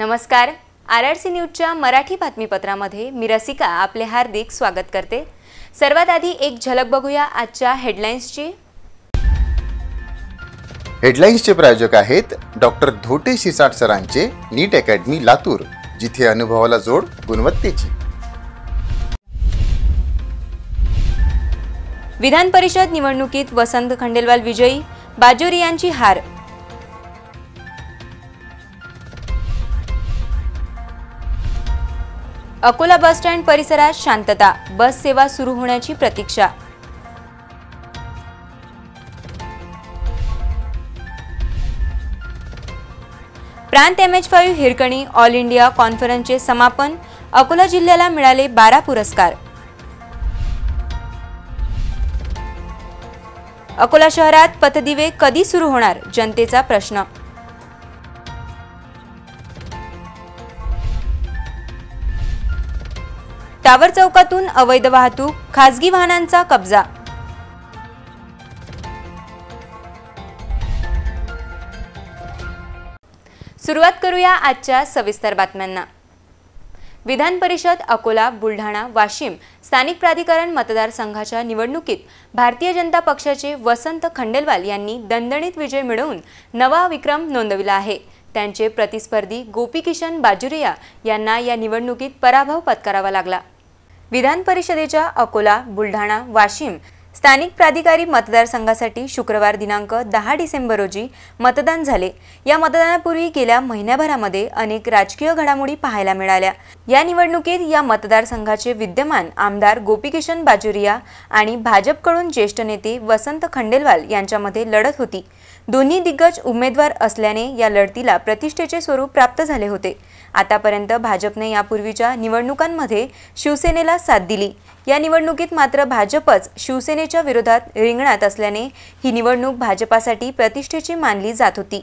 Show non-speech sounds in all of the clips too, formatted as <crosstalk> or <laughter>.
नमस्कार R R C न्यूजच्या मराठी बातमीपत्रामध्ये मी रसिका आपले हार्दिक स्वागत करते सर्वात आधी एक झलक बघूया आजच्या हेडलाईन्सची हेडलाईन्सचे प्रायोजक आहेत डॉक्टर धोटे शिसाट सरांचे नीट अकॅडमी लातूर जिथे अनुभवाला जोड गुणवत्तेची विधान परिषद निवडणुकीत वसंत खंडेलवाल विजयी बाजोरियांची हार अकोला बस स्टँड परिसरात शांतता बस सेवा सुरू होण्याची प्रतीक्षा प्रांत M H five Hirkani all India कॉन्फरन्सचे समापन अकोला जिल्ह्याला मिळाले बारा पुरस्कार अकोला शहरात पथदिवे कधी सुरू होणार जनतेचा प्रश्न टावर चौकातून अवैध वाहतूक खासगी वाहनांचा कब्जा सुरुवात करूया आजच्या सविस्तर बातम्यांना विधान परिषद अकोला बुलढाणा वाशिम स्थानिक प्राधिकरण मतदारसंघाच्या निवडणुकीत भारतीय जनता पक्षाचे वसंत खंडेलवाल यांनी दणदणीत विजय मिळवून नवा विक्रम नोंदविला आहे त्यांचे प्रतिस्पर्धी गोपीकिशन बाजुरिया यांना या निवडणुकीत पराभव पत्करावा लागला विधान परिषदेच्या अकोला बुलढाणा वाशिम स्थानिक प्राधिकारी मतदारसंघासाठी शुक्रवार दिनांक दहा डिसेंबर रोजी मतदान झाले या मतदानापूर्वी गेल्या महिन्याभरामध्ये अनेक राजकीय घडामोडी पाहायला मिळाल्या या निवडणुकीत या मतदारसंघाचे विद्यमान आमदार गोपीकिशन बाजुरिया आणि भाजपकडून ज्येष्ठ नेते वसंत खंडेलवाल यांच्यामध्ये लढत होती दोन्ही दिग्गज उमेदवार असल्याने या लढतीला प्रतिष्ठेचे स्वरूप प्राप्त झाले होते आतापर्यंत भाजपने यापूर्वीच्या निवडणुकांमध्ये शिवसेनेला साथ दिली या निवडणुकीत मात्र भाजपच शिवसेनेच्या विरोधात रिंगणात असल्याने ही निवडणूक भाजपासाठी प्रतिष्ठेची मानली जात होती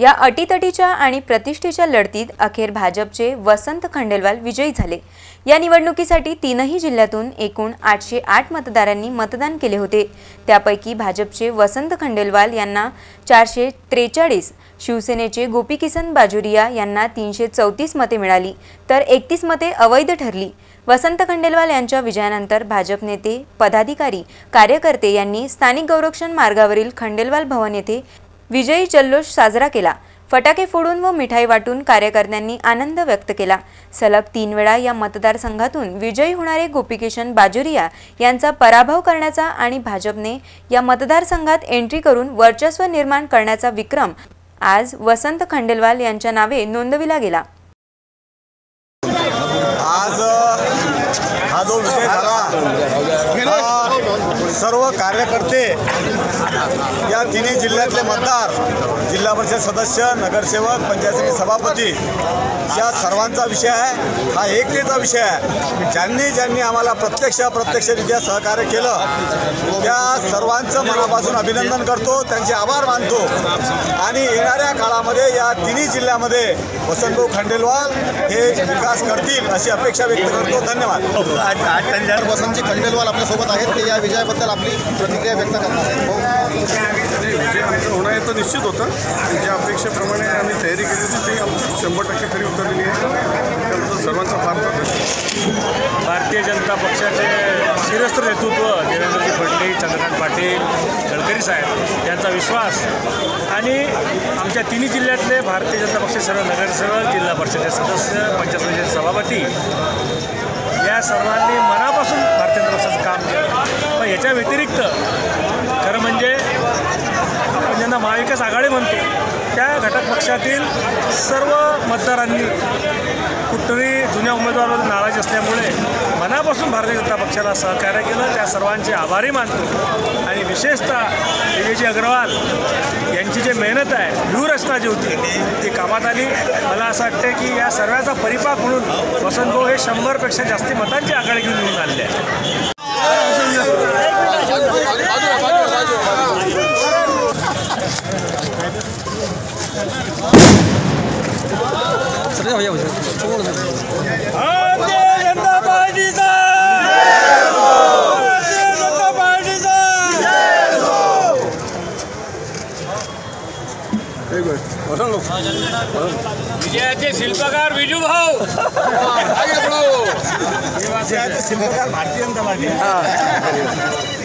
या अटीतटीच्या आणि प्रतिष्ठेच्या लढतीत अखेर भाजपचे वसंत खंडेलवाल विजयी झाले या निवडणुकीसाठी तीनही जिल्ह्यातून एकूण आठशे आठ मतदारांनी मतदान केले होते त्यापैकी भाजपचे वसंत खंडेलवाल यांना चारशे त्रेचाळीस शिवसेनेचे किसन बाजुरिया यांना तीनशे चौतीस मते मिळाली तर एकतीस मते अवैध ठरली वसंत खंडेलवाल यांच्या विजयानंतर भाजप नेते पदाधिकारी कार्यकर्ते यांनी स्थानिक गौरक्षण मार्गावरील खंडेलवाल भवन येथे विजयी जल्लोष साजरा केला फटाके फोडून व मिठाई वाटून कार्यकर्त्यांनी आनंद व्यक्त केला सलग तीन वेळा या मतदारसंघातून विजयी होणारे गोपीकिशन बाजुरिया यांचा पराभव करण्याचा आणि भाजपने या मतदारसंघात एंट्री करून वर्चस्व निर्माण करण्याचा विक्रम आज वसंत खंडेलवाल यांच्या नावे नोंदविला गेला सर्व कार्यकर्ते <laughs> या तिन्ही जिल्ह्यातले मतदार जिल्हा परिषद सदस्य नगरसेवक पंचायत समिती सभापती या सर्वांचा विषय आहे हा एकतेचा विषय आहे ज्यांनी ज्यांनी आम्हाला प्रत्यक्ष अप्रत्यक्षरित्या सहकार्य केलं त्या सर्वांचं मनापासून अभिनंदन करतो त्यांचे आभार मानतो आणि येणाऱ्या काळामध्ये या तिन्ही जिल्ह्यामध्ये वसंतभाऊ खंडेलवाल हे विकास करतील अशी अपेक्षा व्यक्त करतो धन्यवाद वसंतजी खंडेलवाल आपल्यासोबत आहेत ते या विजयाबद्दल आपली प्रतिक्रिया व्यक्त करणार आहेत हो. जे आमचं होणार आहे तर निश्चित होतं ज्या अपेक्षेप्रमाणे आम्ही तयारी केली होती ती आमची शंभर टक्के खरी उतरलेली आहे त्याबद्दल सर्वांचा फार भारतीय जनता पक्षाचे शिरस्त्र नेतृत्व देवेंद्रजी फडणवीस चंद्रकांत पाटील गडकरी साहेब यांचा विश्वास आणि आमच्या तिन्ही जिल्ह्यातले भारतीय जनता पक्ष सर्व नगरसेवक जिल्हा परिषदेचे सदस्य पंचायत समितीचे सभापती या सर्वांनी मनापासून भारतीय जनता पक्षाचं काम केलं पण याच्या व्यतिरिक्त ज्यांना महाविकास आघाडी म्हणतो त्या घटक पक्षातील सर्व मतदारांनी कुठंही जुन्या उमेदवारावर नाराज असल्यामुळे मनापासून भारतीय जनता पक्षाला सहकार्य केलं त्या सर्वांचे आभारी मानतो आणि विशेषतः विजयजी अग्रवाल यांची जी मेहनत आहे व्यूहरचना जी होती ती कामात आली मला असं वाटतं की या सर्वाचा परिपाक म्हणून वसंतभाऊ हे शंभरपेक्षा जास्ती मतांची आघाडी घेऊन निघून आले शिल्पकार विजू भाऊ शिल्पकार भारतीय जनता पार्टी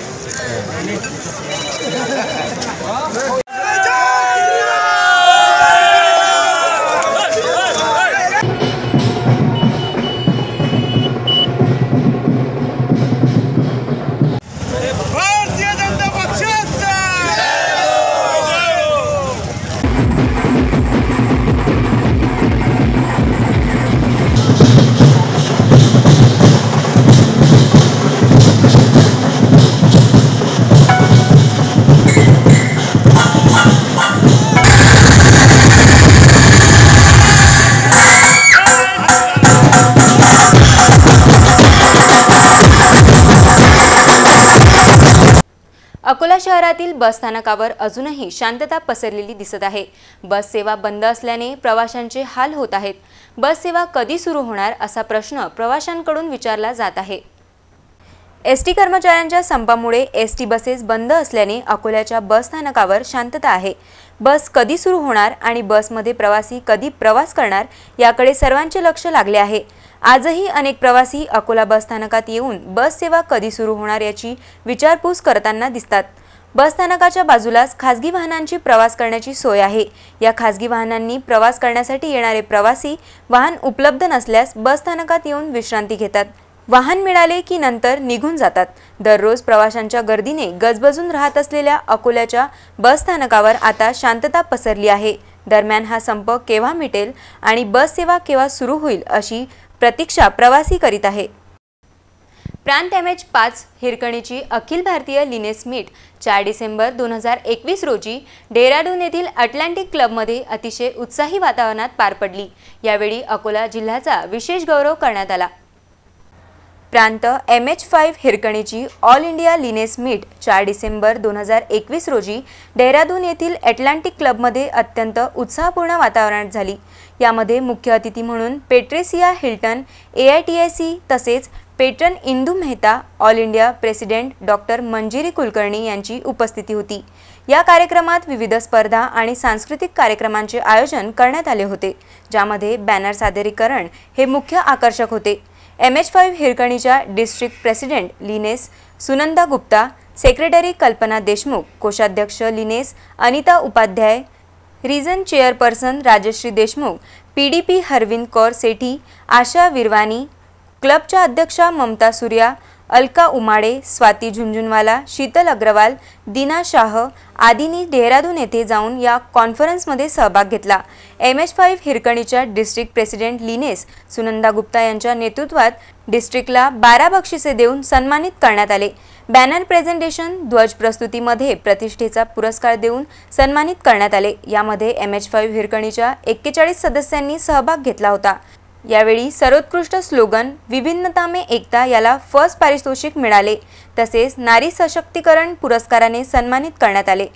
अकोला शहरातील बसस्थानकावर अजूनही शांतता पसरलेली दिसत आहे बससेवा बंद असल्याने प्रवाशांचे हाल होत आहेत बससेवा कधी सुरू होणार असा प्रश्न प्रवाशांकडून विचारला जात आहे एस टी कर्मचाऱ्यांच्या संपामुळे एस टी बसेस बंद असल्याने अकोल्याच्या बसस्थानकावर शांतता आहे बस कधी सुरू होणार आणि बसमध्ये प्रवासी कधी प्रवास करणार याकडे सर्वांचे लक्ष लागले आहे आजही अनेक प्रवासी अकोला बसस्थानकात येऊन बससेवा कधी सुरू होणार याची विचारपूस करताना दिसतात बसस्थानकाच्या बाजूलाच खाजगी वाहनांची प्रवास करण्याची सोय आहे या खाजगी वाहनांनी प्रवास करण्यासाठी येणारे प्रवासी वाहन उपलब्ध नसल्यास बसस्थानकात येऊन विश्रांती घेतात वाहन मिळाले की नंतर निघून जातात दररोज प्रवाशांच्या गर्दीने गजबजून राहत असलेल्या अकोल्याच्या बसस्थानकावर आता शांतता पसरली आहे दरम्यान हा संप केव्हा मिटेल आणि बससेवा केव्हा सुरू होईल अशी प्रतीक्षा प्रवासी करीत आहे प्रांत एम एच पाच हिरकणीची अखिल भारतीय लिनेस मीट चार डिसेंबर दोन हजार एकवीस रोजी डेहराडून येथील अटलांटिक क्लबमध्ये अतिशय उत्साही वातावरणात पार पडली यावेळी अकोला जिल्ह्याचा विशेष गौरव करण्यात आला प्रांत एम एच फाईव्ह हिरकणीची ऑल इंडिया लिनेस मीट चार डिसेंबर दोन हजार एकवीस रोजी डेहराडून येथील अटलांटिक क्लबमध्ये अत्यंत उत्साहपूर्ण वातावरणात झाली यामध्ये मुख्य अतिथी म्हणून Patricia Hilton A I T I C तसेच patron Indu Mehta all India president doctor Manjiri Kulkarni यांची उपस्थिती होती या कार्यक्रमात विविध स्पर्धा आणि सांस्कृतिक कार्यक्रमांचे आयोजन करण्यात आले होते ज्यामध्ये बॅनर सादरीकरण हे मुख्य आकर्षक होते एम एच फाईव्ह हिरकणीच्या district president lioness Sunanda Gupta secretary Kalpana Deshmukh कोषाध्यक्ष lioness Anita Upadhyay region chairperson Rajshree Deshmukh P D P Harvind Kaur Sethi Asha Virwani क्लबच्या अध्यक्षा ममता सूर्या अलका उमाडे स्वाती झुंझुनवाला शीतल अग्रवाल दिना शाह आदींनी देहरादून येथे जाऊन या कॉन्फरन्समध्ये सहभाग घेतला एम एच फाईव्ह हिरकणीच्या district president lioness Sunanda Gupta यांच्या नेतृत्वात डिस्ट्रिक्टला बारा बक्षिसे देऊन सन्मानित करण्यात आले बॅनर प्रेझेंटेशन ध्वज प्रस्तुतीमध्ये प्रतिष्ठेचा पुरस्कार देऊन सन्मानित करण्यात आले यामध्ये एम एच फाईव्ह हिरकणीच्या एक्केचाळीस सदस्यांनी सहभाग घेतला होता यावेळी सर्वोत्कृष्ट स्लोगन विभिन्नता एकता याला फर्स्ट पारितोषिक मिळाले तसेच नारी सशक्तीकरण पुरस्काराने सन्मानित करण्यात आले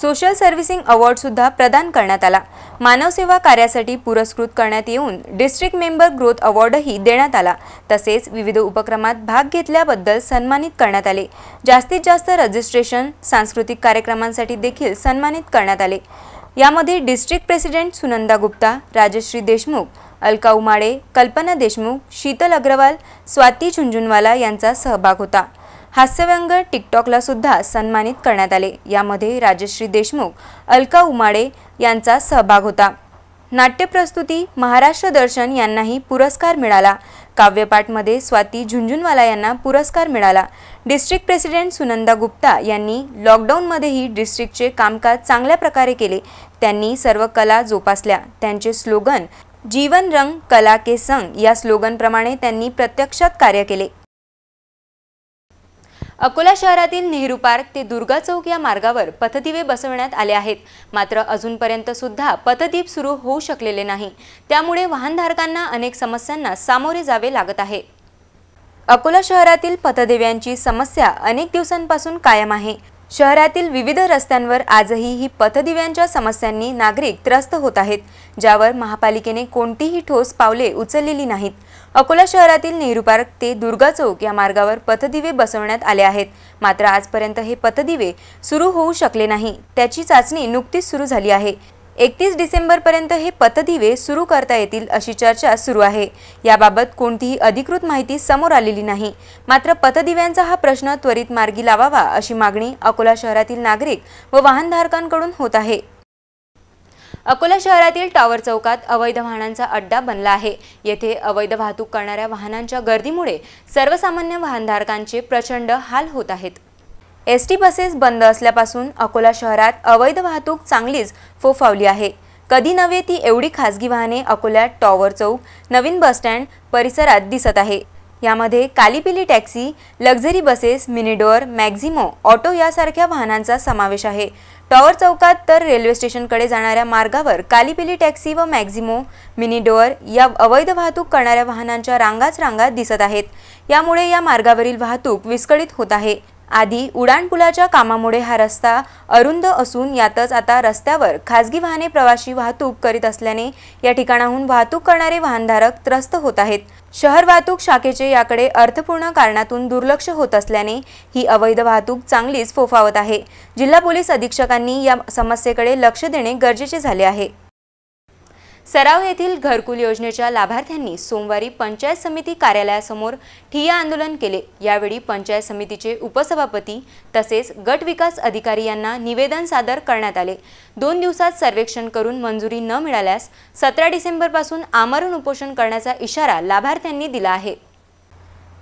सोशल सर्व्हिसिंग अवॉर्डसुद्धा प्रदान करण्यात आला मानवसेवा कार्यासाठी पुरस्कृत करण्यात येऊन डिस्ट्रिक्ट मेंबर ग्रोथ अवॉर्डही देण्यात आला तसेच विविध उपक्रमात भाग घेतल्याबद्दल सन्मानित करण्यात आले जास्तीत जास्त रजिस्ट्रेशन सांस्कृतिक कार्यक्रमांसाठी देखील सन्मानित करण्यात आले यामध्ये डिस्ट्रिक्ट प्रेसिडेंट सुनंदा गुप्ता राजश्री देशमुख अलका उमाडे कल्पना देशमुख शीतल अग्रवाल स्वाती झुंझुनवाला यांचा सहभाग होता हास्यव्यंग टिकटॉकला सुद्धा सन्मानित करण्यात आले यामध्ये राजश्री देशमुख अलका उमाडे यांचा सहभाग होता नाट्यप्रस्तुती महाराष्ट्र दर्शन यांनाही पुरस्कार मिळाला काव्यपाठमध्ये स्वाती झुंझुनवाला यांना पुरस्कार मिळाला डिस्ट्रिक्ट प्रेसिडेंट सुनंदा गुप्ता यांनी लॉकडाऊनमध्येही डिस्ट्रिक्टचे कामकाज चांगल्या प्रकारे केले त्यांनी सर्व कला जोपासल्या त्यांचे स्लोगन जीवन रंग कला के संग या स्लोगनप्रमाणे त्यांनी प्रत्यक्षात कार्य केले अकोला शहरातील नेहरू पार्क ते दुर्गा चौक या मार्गावर पथदिवे बसवण्यात आले आहेत मात्र अजूनपर्यंत सुद्धा पथदीप सुरू होऊ शकलेले नाही त्यामुळे वाहनधारकांना अनेक समस्यांना सामोरे जावे लागत आहे अकोला शहरातील पथदिव्यांची समस्या अनेक दिवसांपासून कायम आहे शहरातील विविध रस्त्यांवर आजही ही पथदिव्यांच्या समस्यांनी नागरिक त्रस्त होत आहेत ज्यावर महापालिकेने कोणतीही ठोस पावले उचललेली नाहीत अकोला शहरातील नेहरू पार्क ते दुर्गा चौक या मार्गावर पथदिवे बसवण्यात आले आहेत मात्र आजपर्यंत हे पथदिवे सुरू होऊ शकले नाही त्याची चाचणी नुकतीच सुरू झाली आहे एकतीस डिसेंबरपर्यंत हे पथदिवे सुरू करता येतील अशी चर्चा सुरू आहे याबाबत कोणतीही अधिकृत माहिती समोर आलेली नाही मात्र पथदिव्यांचा हा प्रश्न त्वरित मार्गी लावावा अशी मागणी अकोला शहरातील नागरिक व वाहनधारकांकडून होत आहे अकोला शहरातील टॉवर चौकात अवैध वाहनांचा अड्डा बनला आहे येथे अवैध वाहतूक करणाऱ्या वाहनांच्या गर्दीमुळे सर्वसामान्य वाहनधारकांचे प्रचंड हाल होत आहेत एस टी बसेस बंद असल्यापासून अकोला शहरात अवैध वाहतूक चांगलीच फोफावली आहे कधी नव्हे ती एवढी खासगी वाहने अकोल्यात टॉवर चौक नवीन बसस्टँड परिसरात दिसत आहे यामध्ये कालीपिली taxi luxury buses Minidor Maxximo auto यासारख्या वाहनांचा समावेश आहे टॉवर चौकात तर रेल्वे स्टेशनकडे जाणाऱ्या मार्गावर कालीपिली टॅक्सी व मॅक्झिमो मिनिडोअर या अवैध वाहतूक करणाऱ्या वाहनांच्या रांगाच रांगा दिसत आहेत यामुळे या मार्गावरील वाहतूक विस्कळीत होत आहे आधी उडाणपुलाच्या कामामुळे हा रस्ता अरुंद असून यातच आता रस्त्यावर खाजगी वाहने प्रवाशी वाहतूक करीत असल्याने या ठिकाणाहून वाहतूक करणारे वाहनधारक त्रस्त होत आहेत शहर वाहतूक शाखेचे याकडे अर्थपूर्ण कारणातून दुर्लक्ष होत असल्याने ही अवैध वाहतूक चांगलीच फोफावत आहे जिल्हा पोलीस अधीक्षकांनी या समस्येकडे लक्ष देणे गरजेचे झाले आहे सराव येथील घरकुल योजनेच्या लाभार्थ्यांनी सोमवारी पंचायत समिती कार्यालयासमोर ठिय्या आंदोलन केले यावेळी पंचायत समितीचे उपसभापती तसेच गट विकास अधिकारी यांना निवेदन सादर करण्यात आले दोन दिवसात सर्वेक्षण करून मंजुरी न मिळाल्यास सतरा डिसेंबरपासून आमरण उपोषण करण्याचा इशारा लाभार्थ्यांनी दिला आहे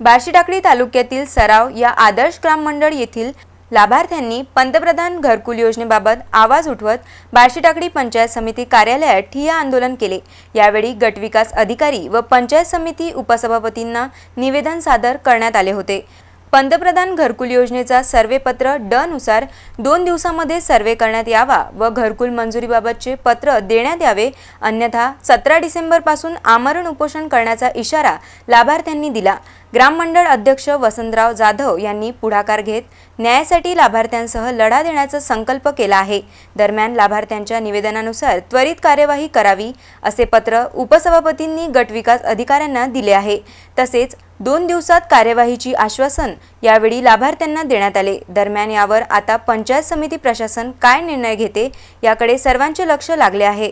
बार्शीटाकडी तालुक्यातील सराव या आदर्श ग्राम मंडळ येथील लाभार्थ्यांनी पंतप्रधान घरकुल योजनेबाबत आवाज उठवत बार्शी टाकडी पंचायत समिती कार्यालयात ठिय्या आंदोलन केले यावेळी गटविकास अधिकारी व पंचायत समिती उपसभापतींना निवेदन सादर करण्यात आले होते पंतप्रधान घरकुल योजनेचा सर्वेपत्र ड नुसार दोन दिवसामध्ये सर्वे करण्यात यावा व घरकुल मंजुरीबाबतचे पत्र देण्यात यावे अन्यथा सतरा डिसेंबरपासून आमरण उपोषण करण्याचा इशारा लाभार्थ्यांनी दिला ग्राममंडळ अध्यक्ष वसंतराव जाधव यांनी पुढाकार घेत न्यायासाठी लाभार्थ्यांसह लढा देण्याचा संकल्प केला आहे दरम्यान लाभार्थ्यांच्या निवेदनानुसार त्वरित कार्यवाही करावी असे पत्र उपसभापतींनी गटविकास अधिकाऱ्यांना दिले आहे तसेच दोन दिवसात कार्यवाहीची आश्वासन यावेळी लाभार्थ्यांना देण्यात आले दरम्यान यावर आता पंचायत समिती प्रशासन काय निर्णय घेते याकडे सर्वांचे लक्ष लागले आहे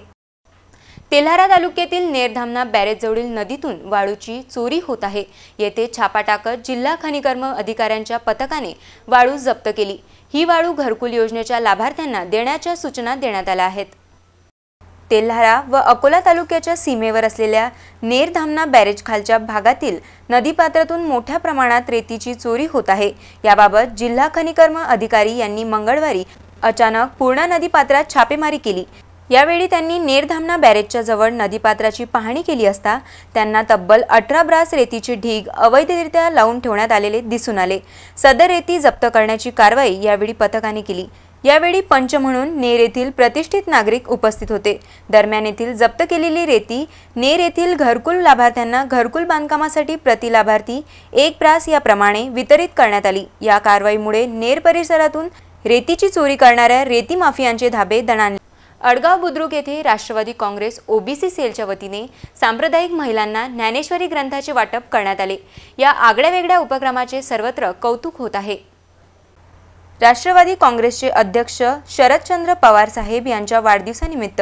तेल्हारा तालुक्यातील नेरधामना जवळील नदीतून वाळूची चोरी होत आहे येथे छापा टाकत जिल्हा खनिकर्म अधिकाऱ्यांच्या पथकाने वाळू जप्त केली ही वाळू घरकुल योजनेच्या लाभार्थ्यांना देण्याच्या सूचना देण्यात आल्या आहेत तेल्हारा व अकोला तालुक्याच्या सीमेवर असलेल्या नेरधामना बॅरेज खालच्या भागातील नदीपात्रातून मोठ्या प्रमाणात रेतीची चोरी होत आहे याबाबत जिल्हा खनिकर्म अधिकारी यांनी मंगळवारी अचानक पूर्णा नदीपात्रात छापेमारी केली यावेळी त्यांनी नेरधामना बॅरेजच्या जवळ नदीपात्राची पाहणी केली असता त्यांना तब्बल अठरा ब्रास रेतीची ढीग अवैधरित्या लावून ठेवण्यात आलेले दिसून आले सदर रेती जप्त करण्याची कारवाई यावेळी पथकाने केली यावेळी पंच म्हणून नेर येथील प्रतिष्ठित नागरिक उपस्थित होते दरम्यान येथील जप्त केलेली रेती नेर येथील घरकुल लाभार्थ्यांना घरकुल बांधकामासाठी प्रति लाभार्थी एक ब्रास याप्रमाणे वितरित करण्यात आली या कारवाईमुळे नेर परिसरातून रेतीची चोरी करणाऱ्या रेती माफियांचे धाबे दणाणले अडगाव बुद्रुक येथे राष्ट्रवादी काँग्रेस ओबीसी सेलच्या वतीने सांप्रदायिक महिलांना ज्ञानेश्वरी ग्रंथाचे वाटप करण्यात आले या आगळ्या वेगळ्या उपक्रमाचे सर्वत्र कौतुक होत आहे राष्ट्रवादी काँग्रेसचे अध्यक्ष शरदचंद्र पवार साहेब यांच्या वाढदिवसानिमित्त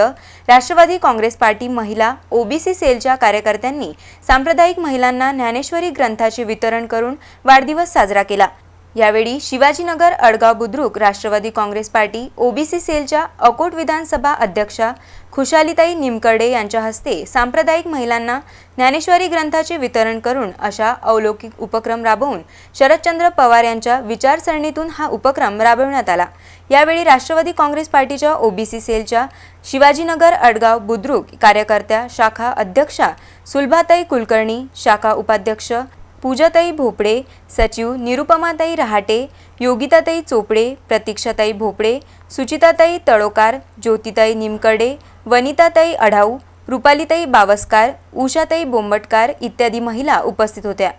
राष्ट्रवादी काँग्रेस पार्टी महिला ओबीसी सेलच्या कार्यकर्त्यांनी सांप्रदायिक महिलांना ज्ञानेश्वरी ग्रंथाचे वितरण करून वाढदिवस साजरा केला यावेळी शिवाजीनगर अडगाव बुद्रुक राष्ट्रवादी काँग्रेस पार्टी ओबीसी सेलच्या अकोट विधानसभा अध्यक्षा खुशालीताई निमकर्डे यांच्या हस्ते सांप्रदायिक महिलांना ज्ञानेश्वरी ग्रंथाचे वितरण करून अशा अवलौकिक उपक्रम राबवून शरदचंद्र पवार यांच्या विचारसरणीतून हा उपक्रम राबविण्यात आला यावेळी राष्ट्रवादी काँग्रेस पार्टीच्या ओबीसी सेलच्या शिवाजीनगर अडगाव बुद्रुक कार्यकर्त्या शाखा अध्यक्षा सुलभाताई कुलकर्णी शाखा उपाध्यक्ष पूजाताई भोपडे सचिव निरुपमाताई रहाटे योगिताताई चोपडे प्रतीक्षाताई भोपडे सुचिताताई तळोकार ज्योतिताई निमकडे वनिताताई अढाऊ रुपालीताई बावस्कार उषाताई बोंबटकार इत्यादी महिला उपस्थित होत्या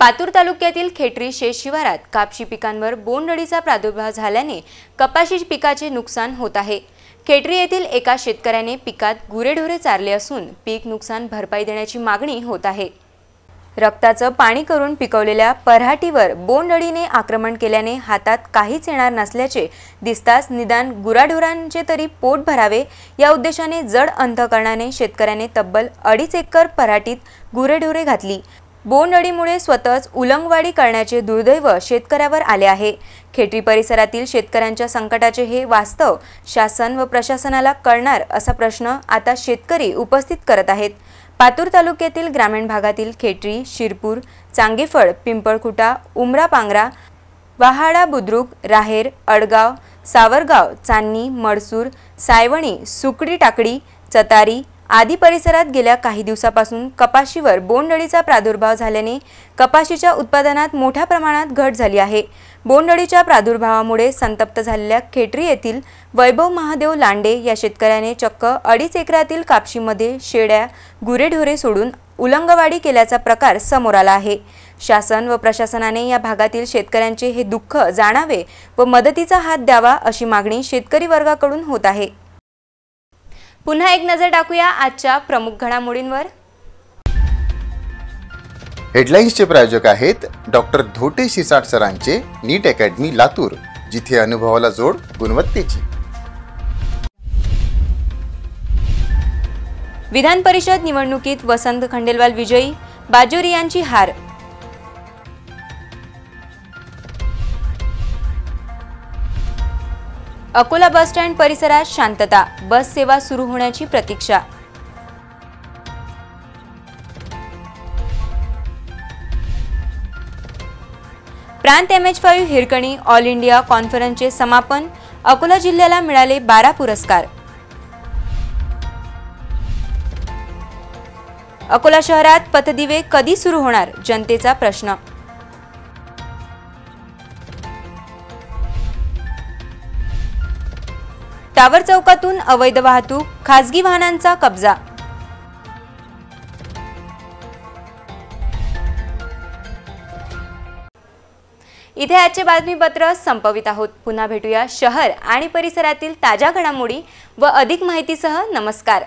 पातूर तालुक्यातील खेटरी शेष शिवारात कापशी पिकांवर बोंडअळीचा प्रादुर्भाव झाल्याने कपाशी पिकाचे नुकसान होत आहे खेटरी येथील एका शेतकऱ्याने पिकात गुरेढोरे चारले असून पीक नुकसान भरपाई देण्याची मागणी होत आहे रक्ताचं पाणी करून पिकवलेल्या पराटीवर बोंडअळीने आक्रमण केल्याने हातात काहीच येणार नसल्याचे दिसताच निदान गुराढोरांचे तरी पोट भरावे या उद्देशाने जड अंतकरणाने शेतकऱ्याने तब्बल अडीच एकर पराटीत गुरेढोरे घातली बोंडअळीमुळे स्वतःच उलंगवाडी करण्याचे दुर्दैव शेतकऱ्यावर आले आहे खेटरी परिसरातील शेतकऱ्यांच्या संकटाचे हे वास्तव शासन व प्रशासनाला कळणार असा प्रश्न आता शेतकरी उपस्थित करत आहेत पातूर तालुक्यातील ग्रामीण भागातील खेटरी शिरपूर चांगीफळ पिंपळखुटा उमरा पांगरा वहाडा बुद्रुक राहेर अडगाव सावरगाव चांदणी मडसूर सायवणी सुकडी टाकडी चतारी आदी परिसरात गेल्या काही दिवसापासून कपाशीवर बोंडअळीचा प्रादुर्भाव झाल्याने कपाशीच्या उत्पादनात मोठ्या प्रमाणात घट झाली आहे बोंडअळीच्या प्रादुर्भावामुळे संतप्त झालेल्या खेटरी येथील वैभव महादेव लांडे या शेतकऱ्याने चक्क अडीच एकरातील कापशीमध्ये शेड्या गुरेढोरे सोडून उलंगवाडी केल्याचा प्रकार समोर आला आहे शासन व प्रशासनाने या भागातील शेतकऱ्यांचे हे दुःख जाणावे व मदतीचा हात द्यावा अशी मागणी शेतकरी वर्गाकडून होत आहे पुन्हा एक नजर टाकूया आजच्या प्रमुख घडामोडींवर हेडलाईन्सचे प्रायोजक आहेत डॉक्टर धोटे शिसाट सरांचे नीट अकॅडमी लातूर जिथे अनुभवाला जोड गुणवत्तेची विधान परिषद निवडणुकीत वसंत खंडेलवाल विजयी बाजोरियांची हार अकोला बस स्टँड परिसरात शांतता बस सेवा सुरू होण्याची प्रतीक्षा प्रांत M H five Hirkani all India कॉन्फरन्सचे समापन अकोला जिल्ह्याला मिळाले बारा पुरस्कार अकोला शहरात पथदिवे कधी सुरू होणार जनतेचा प्रश्न टावर चौकातून अवैध वाहतूक खासगी वाहनांचा कब्जा इथे आजचे बातमीपत्र संपवित आहोत पुन्हा भेटूया शहर आणि परिसरातील ताज्या घडामोडी व अधिक माहितीसह नमस्कार